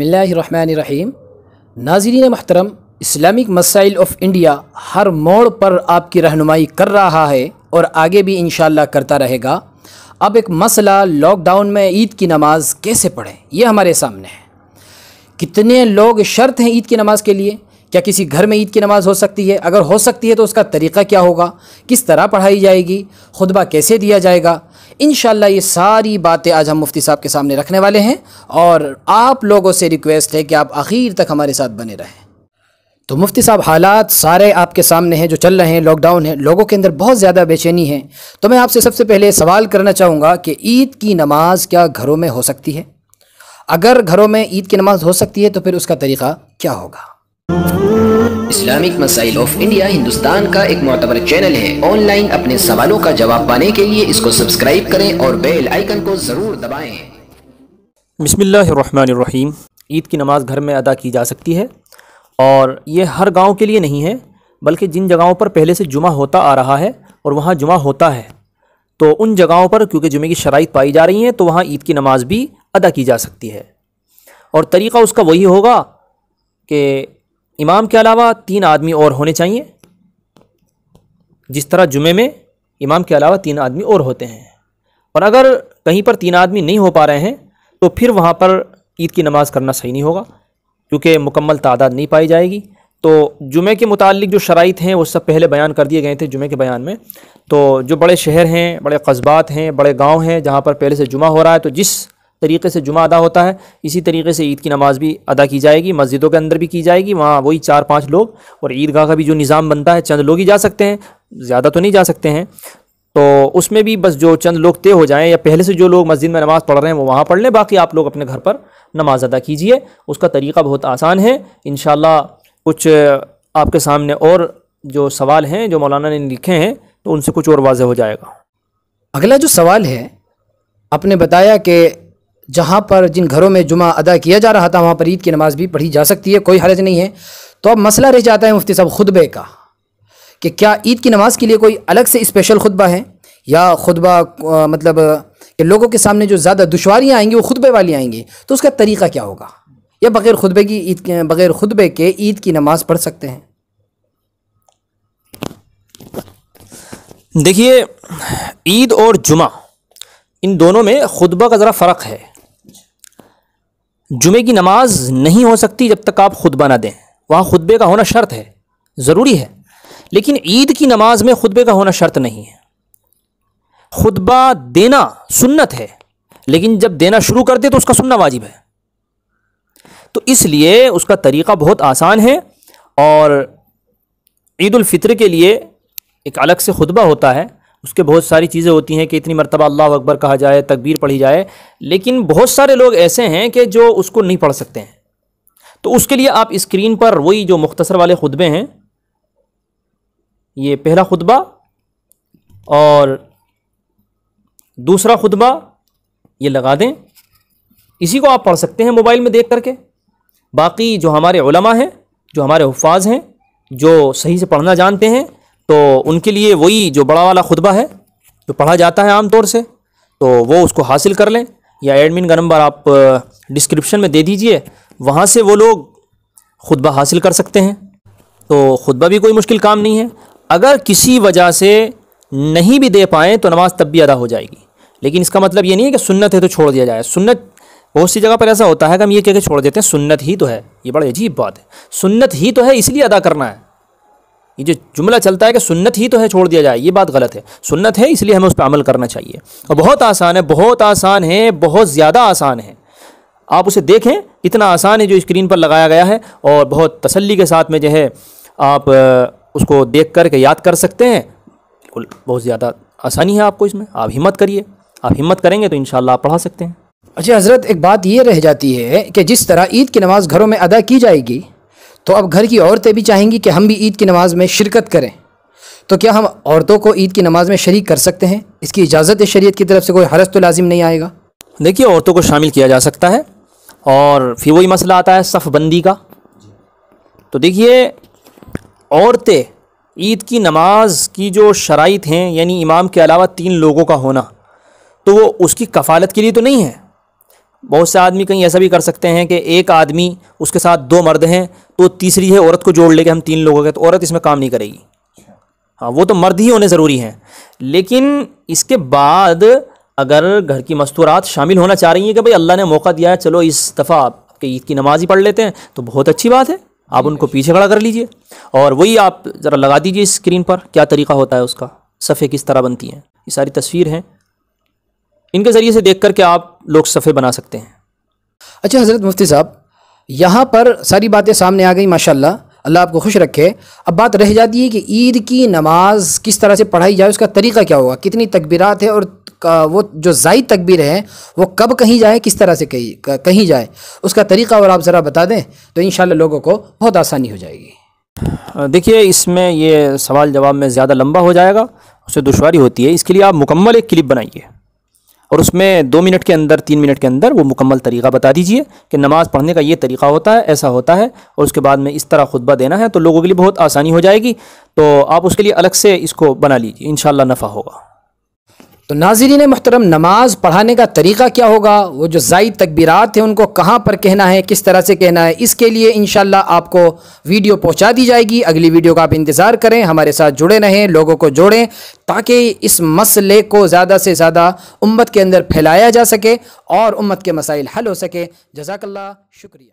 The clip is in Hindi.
बसमीम नाजरीन महतरम इस्लामिक मसाइल ऑफ इंडिया हर मोड़ पर आपकी रहनुमाई कर रहा है और आगे भी इन करता रहेगा अब एक मसला लॉकडाउन में ईद की नमाज़ कैसे पढ़ें यह हमारे सामने है कितने लोग शर्त हैं ईद की नमाज़ के लिए क्या किसी घर में ईद की नमाज़ हो सकती है अगर हो सकती है तो उसका तरीक़ा क्या होगा किस तरह पढ़ाई जाएगी खुतबा कैसे दिया जाएगा इन ये सारी बातें आज हम मुफ्ती साहब के सामने रखने वाले हैं और आप लोगों से रिक्वेस्ट है कि आप आखिर तक हमारे साथ बने रहें तो मुफ्ती साहब हालात सारे आपके सामने हैं जो चल रहे हैं लॉकडाउन है लोगों के अंदर बहुत ज़्यादा बेचैनी है तो मैं आपसे सबसे पहले सवाल करना चाहूँगा कि ईद की नमाज़ क्या घरों में हो सकती है अगर घरों में ईद की नमाज़ हो सकती है तो फिर उसका तरीक़ा क्या होगा इस्लामिक मसाइल ऑफ इंडिया हिंदुस्तान का एक मोतबर चैनल है ऑनलाइन अपने सवालों का जवाब पाने के लिए इसको सब्सक्राइब करें और बेल आइकन को ज़रूर दबाएं। बिस्मिल्लाहिर्रहमानिर्रहीम ईद की नमाज़ घर में अदा की जा सकती है और ये हर गांव के लिए नहीं है बल्कि जिन जगहों पर पहले से जुमा होता आ रहा है और वहाँ जुमा होता है तो उन जगहों पर क्योंकि जुमे की शराइ पाई जा रही हैं तो वहाँ ईद की नमाज़ भी अदा की जा सकती है और तरीक़ा उसका वही होगा कि इमाम के अलावा तीन आदमी और होने चाहिए जिस तरह जुमे में इमाम के अलावा तीन आदमी और होते हैं और अगर कहीं पर तीन आदमी नहीं हो पा रहे हैं तो फिर वहाँ पर ईद की नमाज़ करना सही नहीं होगा क्योंकि मुकम्मल तादाद नहीं पाई जाएगी तो जुमे के मुतालिक जो शराइत हैं वो सब पहले बयान कर दिए गए थे जुमे के बयान में तो जो बड़े शहर हैं बड़े कस्बात हैं बड़े गांव हैं जहाँ पर पहले से जुमा हो रहा है तो जिस तरीके से जुमा अदा होता है इसी तरीके से ईद की नमाज़ भी अदा की जाएगी मस्जिदों के अंदर भी की जाएगी वहाँ वही चार पाँच लोग और ईदगाह का भी जो निज़ाम बनता है चंद लोग ही जा सकते हैं ज़्यादा तो नहीं जा सकते हैं तो उसमें भी बस जो चंद लोग तय हो जाएँ या पहले से जो लोग मस्जिद में नमाज़ पढ़ रहे हैं वो वहाँ पढ़ लें बाकी आप लोग अपने घर पर नमाज़ अदा कीजिए उसका तरीका बहुत आसान है इन कुछ आपके सामने और जो सवाल हैं जो मौलाना ने लिखे हैं तो उनसे कुछ और वाजह हो जाएगा अगला जो सवाल है आपने बताया कि जहाँ पर जिन घरों में जुमा अदा किया जा रहा था वहाँ पर ईद की नमाज़ भी पढ़ी जा सकती है कोई हरज नहीं है तो अब मसला रह जाता है मुफ्ती साहब खुतबे का कि क्या ईद की नमाज़ के लिए कोई अलग से स्पेशल खुतबा है या खुतबा मतलब कि लोगों के सामने जो ज़्यादा दुशारियाँ आएंगी वो खुतबे वाली आएंगी तो उसका तरीका क्या होगा या बग़ैर खुतबे की ईद बग़ैर खुतबे के ईद की नमाज़ पढ़ सकते हैं देखिए ईद और जुमा इन दोनों में खुतबा का ज़रा फ़र्क है जुमे की नमाज नहीं हो सकती जब तक आप खुतबा ना दें वहाँ खुतबे का होना शर्त है ज़रूरी है लेकिन ईद की नमाज में खुतबे का होना शर्त नहीं है खुतबा देना सुन्नत है लेकिन जब देना शुरू कर दे तो उसका सुनना वाजिब है तो इसलिए उसका तरीक़ा बहुत आसान है और ईद के लिए एक अलग से खुतबा होता है उसके बहुत सारी चीज़ें होती हैं कि इतनी मरतबा अल्लाह अकबर कहा जाए तकबीर पढ़ी जाए लेकिन बहुत सारे लोग ऐसे हैं कि जो उसको नहीं पढ़ सकते हैं तो उसके लिए आप स्क्रीन पर वही जो मुख्तसर वाले खुतबे हैं ये पहला खुतबा और दूसरा खुतबा ये लगा दें इसी को आप पढ़ सकते हैं मोबाइल में देख करके बाकी जो हमारे हैं जो हमारे हफाज हैं जो सही से पढ़ना जानते हैं तो उनके लिए वही जो बड़ा वाला खुतबा है जो पढ़ा जाता है आम तौर से तो वो उसको हासिल कर लें या एडमिन का नंबर आप डिस्क्रिप्शन में दे दीजिए वहाँ से वो लोग खुतबा हासिल कर सकते हैं तो खुतबा भी कोई मुश्किल काम नहीं है अगर किसी वजह से नहीं भी दे पाएँ तो नमाज़ तब भी अदा हो जाएगी लेकिन इसका मतलब ये नहीं है कि सुन्नत है तो छोड़ दिया जाए सुन्नत बहुत सी जगह पर ऐसा होता है कि हम ये कह के छोड़ देते हैं सुन्नत ही तो है ये बड़ी अजीब बात है सुन्नत ही तो है इसलिए अदा करना है ये जो जुमला चलता है कि सुन्नत ही तो है छोड़ दिया जाए ये बात गलत है सुन्नत है इसलिए हमें उस पर अमल करना चाहिए और बहुत आसान है बहुत आसान है बहुत ज़्यादा आसान है आप उसे देखें इतना आसान है जो स्क्रीन पर लगाया गया है और बहुत तसल्ली के साथ में जो है आप उसको देख कर के याद कर सकते हैं बिल्कुल बहुत ज़्यादा आसानी है आपको इसमें आप हिम्मत करिए आप हिम्मत करेंगे तो इन आप पढ़ा सकते हैं अच्छा हज़रत एक बात ये रह जाती है कि जिस तरह ईद की नमाज़ घरों में अदा की जाएगी तो अब घर की औरतें भी चाहेंगी कि हम भी ईद की नमाज़ में शिरकत करें तो क्या हम औरतों को ईद की नमाज़ में शरीक कर सकते हैं इसकी इजाज़त है शरीयत की तरफ से कोई हरस तो लाजिम नहीं आएगा देखिए औरतों को शामिल किया जा सकता है और फिर वही मसला आता है सफ़बंदी का तो देखिए औरतें ईद की नमाज की जो शराइत हैं यानी इमाम के अलावा तीन लोगों का होना तो वो उसकी कफ़ालत के लिए तो नहीं है बहुत से आदमी कहीं ऐसा भी कर सकते हैं कि एक आदमी उसके साथ दो मर्द हैं तो तीसरी है औरत को जोड़ लेके हम तीन लोग के तो औरत इसमें काम नहीं करेगी अच्छा। हाँ वो तो मर्द ही होने ज़रूरी हैं लेकिन इसके बाद अगर घर की मस्तूरात शामिल होना चाह रही हैं कि भाई अल्लाह ने मौका दिया है चलो इस दफ़ा आपके ईद की नमाज ही पढ़ लेते हैं तो बहुत अच्छी बात है आप उनको पीछे खड़ा कर लीजिए और वही आप ज़रा लगा दीजिए स्क्रीन पर क्या तरीका होता है उसका सफ़े किस तरह बनती हैं ये सारी तस्वीर हैं इनके ज़रिए से देख करके आप लोग सफ़े बना सकते हैं अच्छा हज़रत मुफ्ती साहब यहाँ पर सारी बातें सामने आ गई माशाल्लाह अल्लाह आपको खुश रखे अब बात रह जाती है कि ईद की नमाज़ किस तरह से पढ़ाई जाए उसका तरीका क्या होगा कितनी तकबीरात है और वो जो जायद तकबीर है वो कब कहीं जाए किस तरह से कहीं कहीं जाए उसका तरीका और आप ज़रा बता दें तो इन लोगों को बहुत आसानी हो जाएगी देखिए इसमें ये सवाल जवाब में ज़्यादा लंबा हो जाएगा उससे दुशारी होती है इसके लिए आप मुकम्मल एक क्लिप बनाइए और उसमें दो मिनट के अंदर तीन मिनट के अंदर वो मुकम्मल तरीका बता दीजिए कि नमाज़ पढ़ने का ये तरीका होता है ऐसा होता है और उसके बाद में इस तरह खुतबा देना है तो लोगों के लिए बहुत आसानी हो जाएगी तो आप उसके लिए अलग से इसको बना लीजिए इन नफ़ा होगा तो नाजरीन महतरम नमाज पढ़ाने का तरीका क्या होगा वो जो जायद तकबीरत हैं उनको कहाँ पर कहना है किस तरह से कहना है इसके लिए इन आपको वीडियो पहुँचा दी जाएगी अगली वीडियो का आप इंतज़ार करें हमारे साथ जुड़े रहें लोगों को जोड़ें ताकि इस मसले को ज़्यादा से ज़्यादा उम्मत के अंदर फैलाया जा सके और उम्मत के मसाइल हल हो सके जजाकल्ला शुक्रिया